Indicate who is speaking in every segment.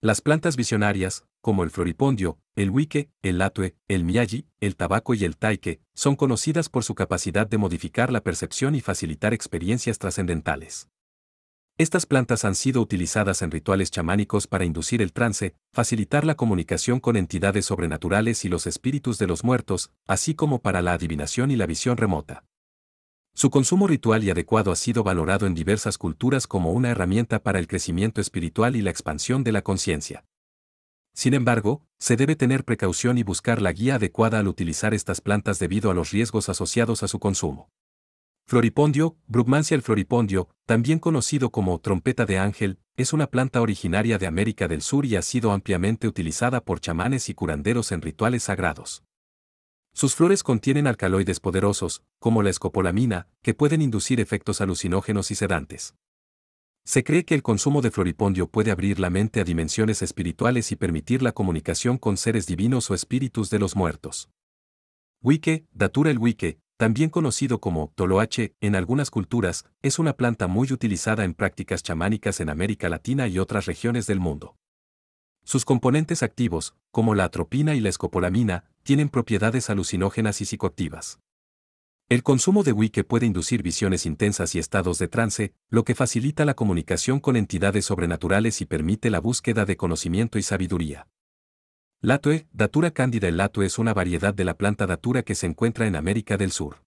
Speaker 1: Las plantas visionarias, como el floripondio, el wike, el atue, el miyagi, el tabaco y el taike, son conocidas por su capacidad de modificar la percepción y facilitar experiencias trascendentales. Estas plantas han sido utilizadas en rituales chamánicos para inducir el trance, facilitar la comunicación con entidades sobrenaturales y los espíritus de los muertos, así como para la adivinación y la visión remota. Su consumo ritual y adecuado ha sido valorado en diversas culturas como una herramienta para el crecimiento espiritual y la expansión de la conciencia. Sin embargo, se debe tener precaución y buscar la guía adecuada al utilizar estas plantas debido a los riesgos asociados a su consumo. Floripondio, Brugmansia el floripondio, también conocido como trompeta de ángel, es una planta originaria de América del Sur y ha sido ampliamente utilizada por chamanes y curanderos en rituales sagrados. Sus flores contienen alcaloides poderosos, como la escopolamina, que pueden inducir efectos alucinógenos y sedantes. Se cree que el consumo de floripondio puede abrir la mente a dimensiones espirituales y permitir la comunicación con seres divinos o espíritus de los muertos. Wike, datura el wike, también conocido como toloache en algunas culturas, es una planta muy utilizada en prácticas chamánicas en América Latina y otras regiones del mundo. Sus componentes activos, como la atropina y la escopolamina, tienen propiedades alucinógenas y psicoactivas. El consumo de wiki puede inducir visiones intensas y estados de trance, lo que facilita la comunicación con entidades sobrenaturales y permite la búsqueda de conocimiento y sabiduría. Latue, Datura cándida. El latue es una variedad de la planta Datura que se encuentra en América del Sur.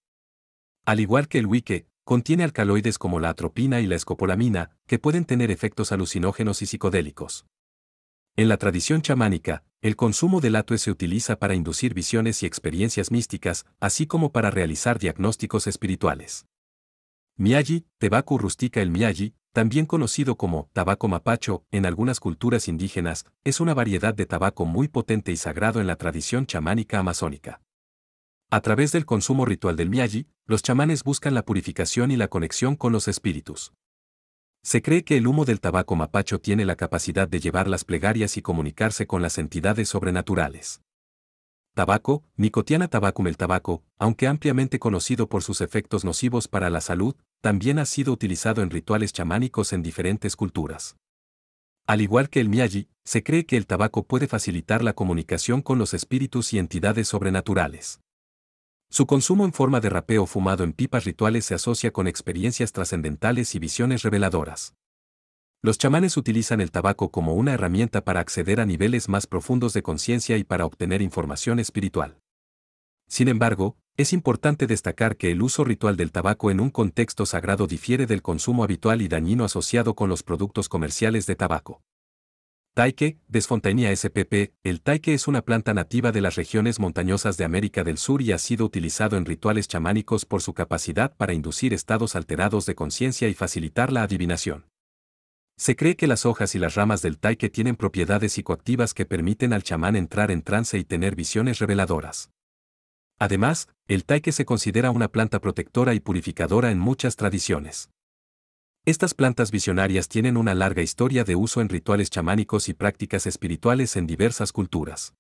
Speaker 1: Al igual que el wiki contiene alcaloides como la atropina y la escopolamina, que pueden tener efectos alucinógenos y psicodélicos. En la tradición chamánica, el consumo del atue se utiliza para inducir visiones y experiencias místicas, así como para realizar diagnósticos espirituales. Miyagi, tabaco rustica el miyaji, también conocido como tabaco mapacho en algunas culturas indígenas, es una variedad de tabaco muy potente y sagrado en la tradición chamánica amazónica. A través del consumo ritual del miyaji, los chamanes buscan la purificación y la conexión con los espíritus. Se cree que el humo del tabaco mapacho tiene la capacidad de llevar las plegarias y comunicarse con las entidades sobrenaturales. Tabaco, Nicotiana tabacum el tabaco, aunque ampliamente conocido por sus efectos nocivos para la salud, también ha sido utilizado en rituales chamánicos en diferentes culturas. Al igual que el Miyagi, se cree que el tabaco puede facilitar la comunicación con los espíritus y entidades sobrenaturales. Su consumo en forma de rapeo fumado en pipas rituales se asocia con experiencias trascendentales y visiones reveladoras. Los chamanes utilizan el tabaco como una herramienta para acceder a niveles más profundos de conciencia y para obtener información espiritual. Sin embargo, es importante destacar que el uso ritual del tabaco en un contexto sagrado difiere del consumo habitual y dañino asociado con los productos comerciales de tabaco. Taike, Desfontainia SPP, el taike es una planta nativa de las regiones montañosas de América del Sur y ha sido utilizado en rituales chamánicos por su capacidad para inducir estados alterados de conciencia y facilitar la adivinación. Se cree que las hojas y las ramas del taike tienen propiedades psicoactivas que permiten al chamán entrar en trance y tener visiones reveladoras. Además, el taike se considera una planta protectora y purificadora en muchas tradiciones. Estas plantas visionarias tienen una larga historia de uso en rituales chamánicos y prácticas espirituales en diversas culturas.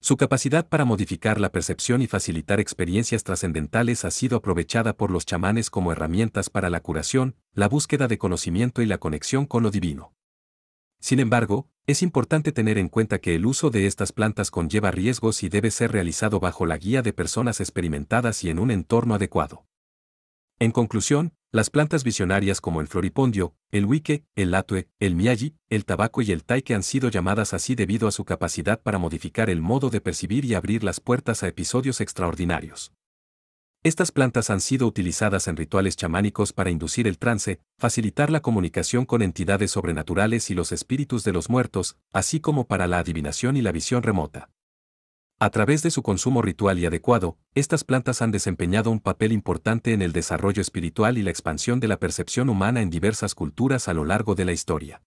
Speaker 1: Su capacidad para modificar la percepción y facilitar experiencias trascendentales ha sido aprovechada por los chamanes como herramientas para la curación, la búsqueda de conocimiento y la conexión con lo divino. Sin embargo, es importante tener en cuenta que el uso de estas plantas conlleva riesgos y debe ser realizado bajo la guía de personas experimentadas y en un entorno adecuado. En conclusión, las plantas visionarias como el floripondio, el wike, el atue, el miyagi, el tabaco y el taike han sido llamadas así debido a su capacidad para modificar el modo de percibir y abrir las puertas a episodios extraordinarios. Estas plantas han sido utilizadas en rituales chamánicos para inducir el trance, facilitar la comunicación con entidades sobrenaturales y los espíritus de los muertos, así como para la adivinación y la visión remota. A través de su consumo ritual y adecuado, estas plantas han desempeñado un papel importante en el desarrollo espiritual y la expansión de la percepción humana en diversas culturas a lo largo de la historia.